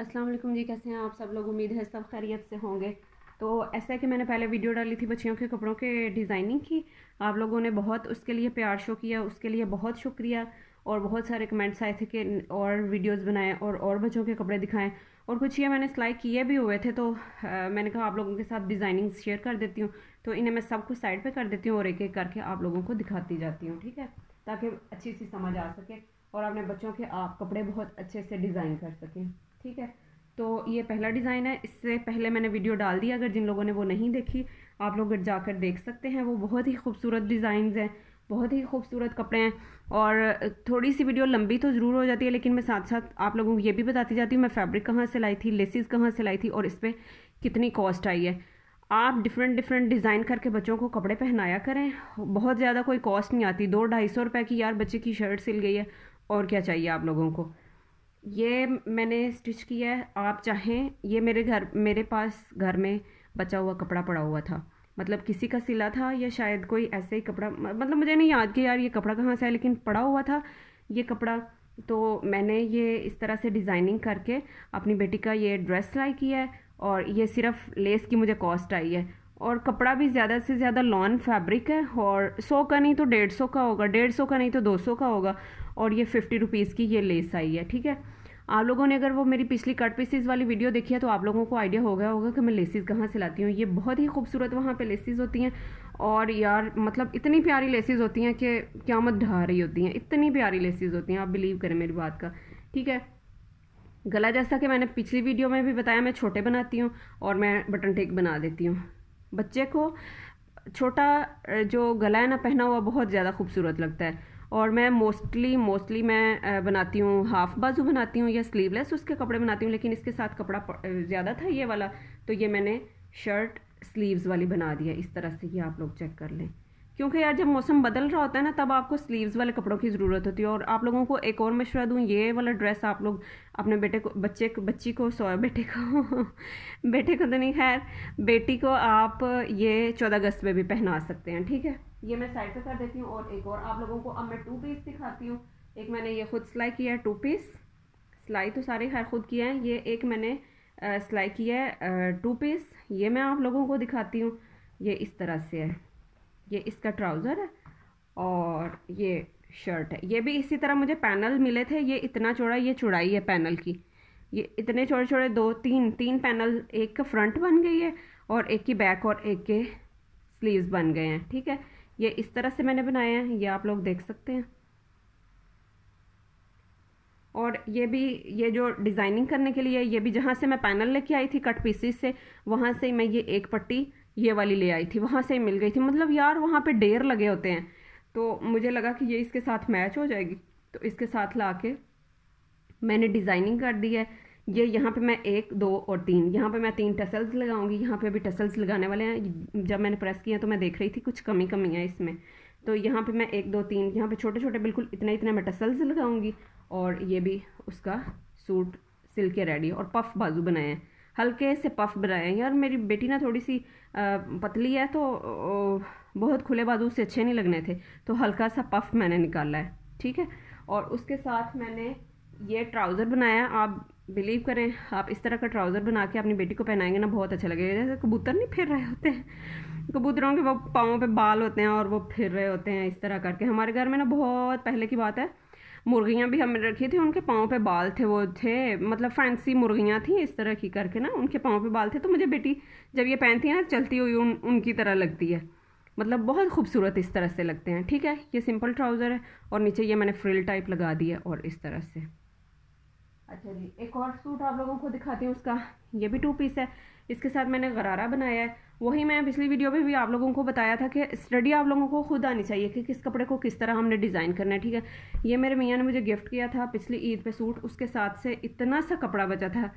अस्सलाम वालेकुम जी कैसे हैं आप सब लोग उम्मीद है सब खैरियत से होंगे तो ऐसा है कि मैंने पहले वीडियो डाली थी बच्चियों के कपड़ों के डिज़ाइनिंग की आप लोगों ने बहुत उसके लिए प्यार शो किया उसके लिए बहुत शुक्रिया और बहुत सारे कमेंट्स आए थे कि और वीडियोस बनाएं और और बच्चों के कपड़े दिखाएं और कुछ ये मैंने सिलाई किए भी हुए थे तो आ, मैंने कहा आप लोगों के साथ डिज़ाइनिंग शेयर कर देती हूँ तो इन्हें मैं सब कुछ साइड पर कर देती हूँ और एक एक करके आप लोगों को दिखाती जाती हूँ ठीक है ताकि अच्छी सी समझ आ सके और अपने बच्चों के आप कपड़े बहुत अच्छे से डिज़ाइन कर सकें ठीक है तो ये पहला डिज़ाइन है इससे पहले मैंने वीडियो डाल दिया अगर जिन लोगों ने वो नहीं देखी आप लोग जाकर देख सकते हैं वो बहुत ही खूबसूरत डिज़ाइंस हैं बहुत ही खूबसूरत कपड़े हैं और थोड़ी सी वीडियो लंबी तो ज़रूर हो जाती है लेकिन मैं साथ साथ आप लोगों को ये भी बताती जाती हूँ मैं फैब्रिक कहाँ से लाई थी लेसिस कहाँ से लाई थी और इस पर कितनी कॉस्ट आई है आप डिफरेंट डिफरेंट डिज़ाइन करके बच्चों को कपड़े पहनाया करें बहुत ज़्यादा कोई कॉस्ट नहीं आती दो ढाई सौ रुपये की यार बच्चे की शर्ट सिल गई है और क्या चाहिए आप लोगों को ये मैंने स्टिच किया है आप चाहें ये मेरे घर मेरे पास घर में बचा हुआ कपड़ा पड़ा हुआ था मतलब किसी का सिला था या शायद कोई ऐसे ही कपड़ा मतलब मुझे नहीं याद कि यार ये कपड़ा कहाँ से है लेकिन पड़ा हुआ था ये कपड़ा तो मैंने ये इस तरह से डिज़ाइनिंग करके अपनी बेटी का ये ड्रेस सिलाई किया है और ये सिर्फ लेस की मुझे कॉस्ट आई है और कपड़ा भी ज़्यादा से ज़्यादा लॉन फैब्रिक है और सौ का नहीं तो डेढ़ सौ का होगा डेढ़ सौ का नहीं तो दो सौ का होगा और ये फिफ्टी रुपीज़ की ये लेस आई है ठीक है आप लोगों ने अगर वो मेरी पिछली कट पीसीज वाली वीडियो देखी है तो आप लोगों को आइडिया हो गया होगा कि मैं लेसिस कहाँ से लाती हूँ ये बहुत ही खूबसूरत वहाँ पे लेसिस होती हैं और यार मतलब इतनी प्यारी लेसिस होती हैं कि क्या मत ढहा रही होती हैं इतनी प्यारी लेसिस होती हैं आप बिलीव करें मेरी बात का ठीक है गला जैसा कि मैंने पिछली वीडियो में भी बताया मैं छोटे बनाती हूँ और मैं बटन टेक बना देती हूँ बच्चे को छोटा जो गला है ना पहना हुआ बहुत ज़्यादा खूबसूरत लगता है और मैं मोस्टली मोस्टली मैं बनाती हूँ हाफ बाजू बनाती हूँ या स्लीवलेस उसके कपड़े बनाती हूँ लेकिन इसके साथ कपड़ा ज़्यादा था ये वाला तो ये मैंने शर्ट स्लीव्स वाली बना दिया इस तरह से ये आप लोग चेक कर लें क्योंकि यार जब मौसम बदल रहा होता है ना तब आपको स्लीव्स वाले कपड़ों की ज़रूरत होती है और आप लोगों को एक और मशवरा दूँ ये वाला ड्रेस आप लोग अपने बेटे को बच्चे को बच्ची को सो बेटे को बेटे को तो नहीं खैर बेटी को आप ये चौदह अगस्त में भी पहना सकते हैं ठीक है ये मैं साइड पर कर देती हूँ और एक और आप लोगों को अब मैं टू पीस दिखाती हूँ एक मैंने ये खुद सिलाई किया है टू पीस सिलाई तो सारे खैर खुद किया है ये एक मैंने सिलाई की है टू पीस ये मैं आप लोगों को दिखाती हूँ ये इस तरह से है ये इसका ट्राउज़र है और ये शर्ट है ये भी इसी तरह मुझे पैनल मिले थे ये इतना चौड़ा ये चौड़ाई है पैनल की ये इतने छोटे छोटे दो तीन तीन पैनल एक का फ्रंट बन गई है और एक की बैक और एक के स्लीव्स बन गए हैं ठीक है ये इस तरह से मैंने बनाए हैं ये आप लोग देख सकते हैं और ये भी ये जो डिज़ाइनिंग करने के लिए ये भी जहाँ से मैं पैनल लेके आई थी कट पीसीस से वहाँ से मैं ये एक पट्टी ये वाली ले आई थी वहाँ से ही मिल गई थी मतलब यार वहाँ पे डेर लगे होते हैं तो मुझे लगा कि ये इसके साथ मैच हो जाएगी तो इसके साथ ला के मैंने डिज़ाइनिंग कर दी है ये यहाँ पे मैं एक दो और तीन यहाँ पे मैं तीन टसल्स लगाऊंगी यहाँ पे अभी टसल्स लगाने वाले हैं जब मैंने प्रेस किया तो मैं देख रही थी कुछ कमी कमी है इसमें तो यहाँ पे मैं एक दो तीन यहाँ पे छोटे छोटे बिल्कुल इतने इतने मैं टसल्स लगाऊंगी और ये भी उसका सूट सिल के रेडी और पफ बाजू बनाए हैं हल्के से पफ बनाए यार मेरी बेटी ना थोड़ी सी पतली है तो बहुत खुले बाजू उससे अच्छे नहीं लगने थे तो हल्का सा पफ मैंने निकाला है ठीक है और उसके साथ मैंने ये ट्राउज़र बनाया आप बिलीव करें आप इस तरह का ट्राउज़र बना के अपनी बेटी को पहनाएंगे ना बहुत अच्छा लगेगा जैसे कबूतर नहीं फिर रहे होते हैं कबूतरों के वो पाँव पे बाल होते हैं और वो फिर रहे होते हैं इस तरह करके हमारे घर में ना बहुत पहले की बात है मुर्गियाँ भी हमने रखी थी उनके पाँव पे बाल थे वो थे मतलब फैंसी मुर्गियाँ थी इस तरह की करके ना उनके पाँव पे बाल थे तो मुझे बेटी जब ये पहनती है ना चलती हुई उन उनकी तरह लगती है मतलब बहुत खूबसूरत इस तरह से लगते हैं ठीक है ये सिंपल ट्राउज़र है और नीचे ये मैंने फ्रिल टाइप लगा दी है और इस तरह से अच्छा जी एक और सूट आप लोगों को दिखाती हूँ उसका ये भी टू पीस है इसके साथ मैंने गरारा बनाया है वही मैं पिछली वीडियो में भी आप लोगों को बताया था कि स्टडी आप लोगों को खुद आनी चाहिए कि किस कपड़े को किस तरह हमने डिज़ाइन करना है ठीक है ये मेरे मियाँ ने मुझे गिफ्ट किया था पिछली ईद पे सूट उसके साथ से इतना सा कपड़ा बचा था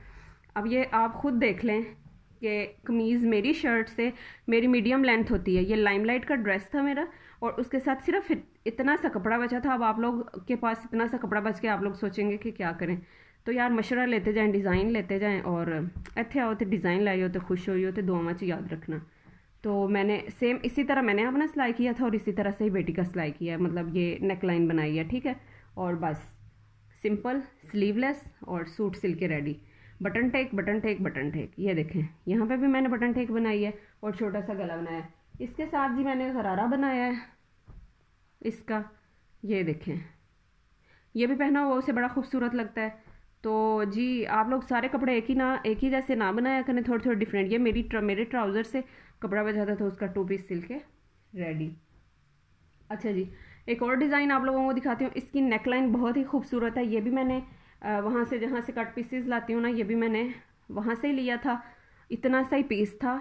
अब ये आप खुद देख लें कि कमीज़ मेरी शर्ट से मेरी मीडियम लेंथ होती है ये लाइम का ड्रेस था मेरा और उसके साथ सिर्फ इतना सा कपड़ा बचा था अब आप लोग के पास इतना सा कपड़ा बच के आप लोग सोचेंगे कि क्या करें तो यार मशुरा लेते जाएं डिज़ाइन लेते जाएं और इतने आओ तो डिज़ाइन हो तो खुश होइयो तो दुआव च याद रखना तो मैंने सेम इसी तरह मैंने अपना सिलाई किया था और इसी तरह से ही बेटी का सिलाई किया है मतलब ये नेक लाइन बनाई है ठीक है और बस सिंपल स्लीवलेस और सूट सिल के ready button tech button tech button tech ये देखें यहाँ पे भी मैंने बटन टेक बनाई है और छोटा सा गला बनाया है इसके साथ जी मैंने गरारा बनाया है इसका ये देखें ये भी पहना हुआ उसे बड़ा खूबसूरत लगता है तो जी आप लोग सारे कपड़े एक ही ना एक ही जैसे ना बनाया करें थोड़े थोड़े डिफरेंट ये मेरी ट्र, मेरे ट्राउज़र से कपड़ा बचाता था उसका टू पीस सिल के रेडी अच्छा जी एक और डिज़ाइन आप लोगों को दिखाती हूँ इसकी नेकलाइन बहुत ही खूबसूरत है ये भी मैंने वहाँ से जहाँ से कट पीसेस लाती हूँ ना ये भी मैंने वहाँ से ही लिया था इतना सा ही पीस था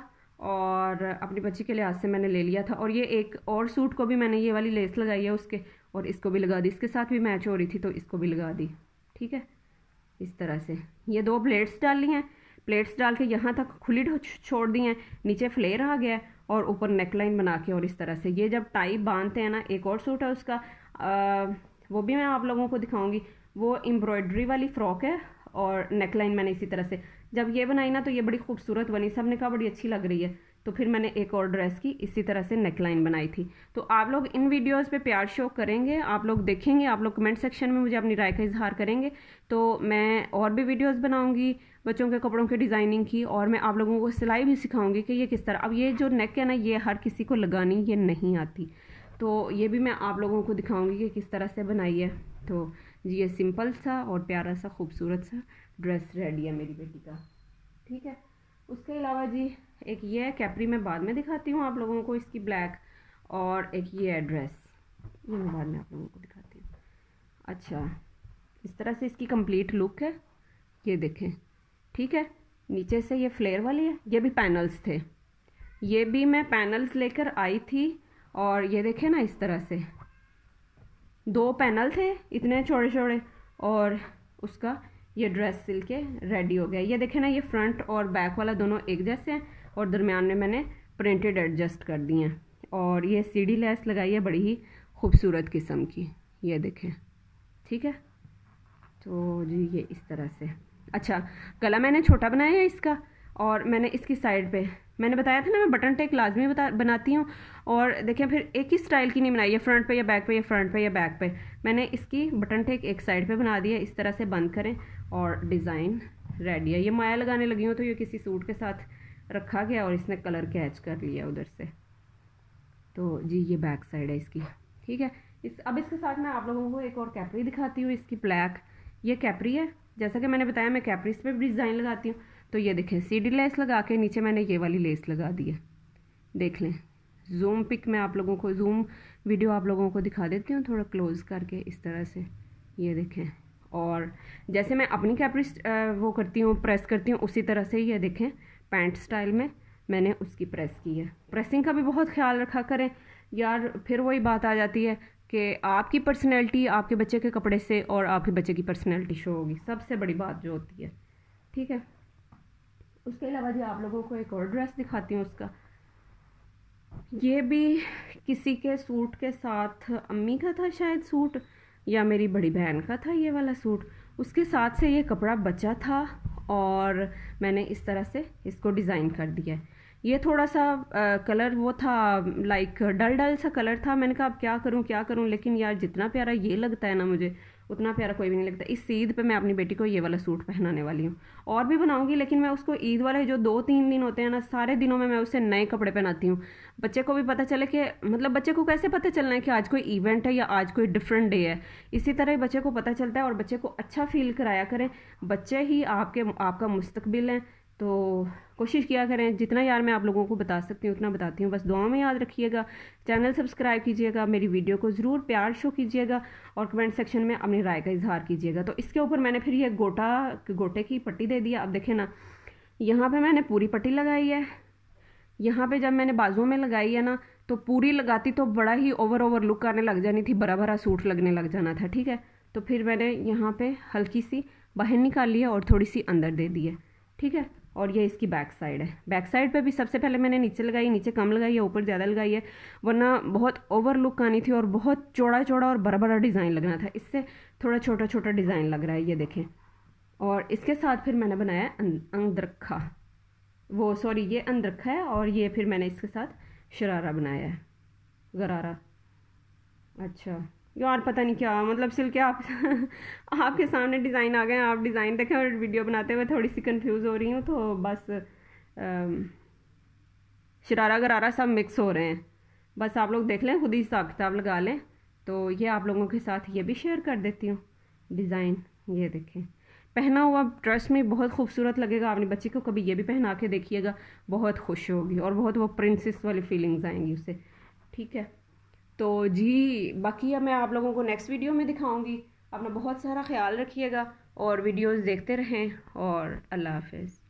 और अपनी बच्ची के लिहाज से मैंने ले लिया था और ये एक और सूट को भी मैंने ये वाली लेस लगाई है उसके और इसको भी लगा दी इसके साथ भी मैच हो रही थी तो इसको भी लगा दी ठीक है इस तरह से ये दो प्लेट्स डाली हैं प्लेट्स डाल के यहाँ तक खुली छोड़ दी हैं नीचे फ्लेयर आ गया है और ऊपर नेकलाइन बना के और इस तरह से ये जब टाई बांधते हैं ना एक और सूट है उसका आ, वो भी मैं आप लोगों को दिखाऊंगी वो एम्ब्रॉयडरी वाली फ़्रॉक है और नेकलाइन मैंने इसी तरह से जब ये बनाई ना तो ये बड़ी खूबसूरत बनी सब ने कहा बड़ी अच्छी लग रही है तो फिर मैंने एक और ड्रेस की इसी तरह से नेकलाइन बनाई थी तो आप लोग इन वीडियोस पे प्यार शो करेंगे आप लोग देखेंगे आप लोग कमेंट सेक्शन में मुझे अपनी राय का इजहार करेंगे तो मैं और भी वीडियोस बनाऊंगी बच्चों के कपड़ों के डिज़ाइनिंग की और मैं आप लोगों को सिलाई भी सिखाऊंगी कि ये किस तरह अब ये जो नेक है ना ये हर किसी को लगानी ये नहीं आती तो ये भी मैं आप लोगों को दिखाऊँगी कि किस तरह से बनाई है तो जी ये सिंपल सा और प्यारा सा खूबसूरत सा ड्रेस रेडी है मेरी बेटी का ठीक है उसके अलावा जी एक ये है कैपरी मैं बाद में दिखाती हूँ आप लोगों को इसकी ब्लैक और एक ये है ड्रेस ये मैं बाद में आप लोगों को दिखाती हूँ अच्छा इस तरह से इसकी कंप्लीट लुक है ये देखें ठीक है नीचे से ये फ्लेयर वाली है ये भी पैनल्स थे ये भी मैं पैनल्स लेकर आई थी और ये देखें ना इस तरह से दो पैनल थे इतने छोटे छोटे और उसका ये ड्रेस सिल के रेडी हो गया ये देखें ना ये फ्रंट और बैक वाला दोनों एक जैसे हैं और दरमियान में मैंने प्रिंटेड एडजस्ट कर दी हैं और ये सीढ़ी लैस लगाई है बड़ी ही खूबसूरत किस्म की ये देखें ठीक है तो जी ये इस तरह से अच्छा गला मैंने छोटा बनाया है इसका और मैंने इसकी साइड पे मैंने बताया था ना मैं बटन टेक लाजमी बता बनाती हूँ और देखें फिर एक ही स्टाइल की नहीं बनाई है फ्रंट पे या बैक पे या फ्रंट पे या बैक पे मैंने इसकी बटन टेक एक साइड पे बना दिया इस तरह से बंद करें और डिज़ाइन रेडी है ये माया लगाने लगी हूँ तो ये किसी सूट के साथ रखा गया और इसने कलर कैच कर लिया उधर से तो जी ये बैक साइड है इसकी ठीक है इस अब इसके साथ मैं आप लोगों को एक और कैपरी दिखाती हूँ इसकी ब्लैक ये कैपरी है जैसा कि मैंने बताया मैं कैपरीज पे भी डिज़ाइन लगाती हूँ तो ये देखें सीडी लेस लगा के नीचे मैंने ये वाली लेस लगा दी है देख लें जूम पिक मैं आप लोगों को जूम वीडियो आप लोगों को दिखा देती हूँ थोड़ा क्लोज़ करके इस तरह से ये देखें और जैसे मैं अपनी कैपरी वो करती हूँ प्रेस करती हूँ उसी तरह से ये देखें पैंट स्टाइल में मैंने उसकी प्रेस की है प्रेसिंग का भी बहुत ख्याल रखा करें यार फिर वही बात आ जाती है कि आपकी पर्सनैलिटी आपके बच्चे के कपड़े से और आपके बच्चे की पर्सनैलिटी शो होगी सबसे बड़ी बात जो होती है ठीक है उसके अलावा जी आप लोगों को एक और ड्रेस दिखाती हूँ उसका ये भी किसी के सूट के साथ अम्मी का था शायद सूट या मेरी बड़ी बहन का था ये वाला सूट उसके साथ से ये कपड़ा बचा था और मैंने इस तरह से इसको डिज़ाइन कर दिया है ये थोड़ा सा आ, कलर वो था लाइक डल डल सा कलर था मैंने कहा अब क्या करूँ क्या करूँ लेकिन यार जितना प्यारा ये लगता है ना मुझे उतना प्यारा कोई भी नहीं लगता इस ईद पे मैं अपनी बेटी को ये वाला सूट पहनाने वाली हूँ और भी बनाऊंगी लेकिन मैं उसको ईद वाले जो दो तीन दिन होते हैं ना सारे दिनों में मैं उसे नए कपड़े पहनाती हूँ बच्चे को भी पता चले कि मतलब बच्चे को कैसे पता चलना है कि आज कोई इवेंट है या आज कोई डिफरेंट डे है इसी तरह बच्चे को पता चलता है और बच्चे को अच्छा फील कराया करें बच्चे ही आपके आपका मुस्तबिल हैं तो कोशिश किया करें जितना यार मैं आप लोगों को बता सकती हूँ उतना बताती हूँ बस दुआ में याद रखिएगा चैनल सब्सक्राइब कीजिएगा मेरी वीडियो को ज़रूर प्यार शो कीजिएगा और कमेंट सेक्शन में अपनी राय का इजहार कीजिएगा तो इसके ऊपर मैंने फिर ये गोटा गोटे की पट्टी दे दिया अब देखें ना यहाँ पर मैंने पूरी पट्टी लगाई है यहाँ पर जब मैंने बाजुओं में लगाई है ना तो पूरी लगाती तो बड़ा ही ओवर ओवर लुक आने लग जानी थी बड़ा भरा सूट लगने लग जाना था ठीक है तो फिर मैंने यहाँ पर हल्की सी बाहर निकाल है और थोड़ी सी अंदर दे दी है ठीक है और ये इसकी बैक साइड है बैक साइड पे भी सबसे पहले मैंने नीचे लगाई नीचे कम लगाई है ऊपर ज़्यादा लगाई है वरना बहुत ओवर लुक आनी थी और बहुत चौड़ा चौड़ा और बड़ा बड़ा डिज़ाइन लगना था इससे थोड़ा छोटा छोटा डिज़ाइन लग रहा है ये देखें और इसके साथ फिर मैंने बनाया अं-, अंगदरखा वो सॉरी ये अंदरखा है और ये फिर मैंने इसके साथ शरारा बनाया है गरारा अच्छा यार पता नहीं क्या मतलब सिल के आप आपके सामने डिज़ाइन आ गए आप डिज़ाइन देखें और वीडियो बनाते हुए थोड़ी सी कंफ्यूज हो रही हूँ तो बस शरारा गरारा सब मिक्स हो रहे हैं बस आप लोग देख लें खुद ही हिसाब किताब लगा लें तो ये आप लोगों के साथ ये भी शेयर कर देती हूँ डिज़ाइन ये देखें पहना हुआ ड्रेस में बहुत खूबसूरत लगेगा आपने बच्चे को कभी ये भी पहना के देखिएगा बहुत खुश होगी और बहुत वो प्रिंसेस वाली फीलिंग्स आएंगी उसे ठीक है तो जी बाकी मैं आप लोगों को नेक्स्ट वीडियो में दिखाऊंगी अपना बहुत सारा ख्याल रखिएगा और वीडियोस देखते रहें और अल्लाह हाफिज़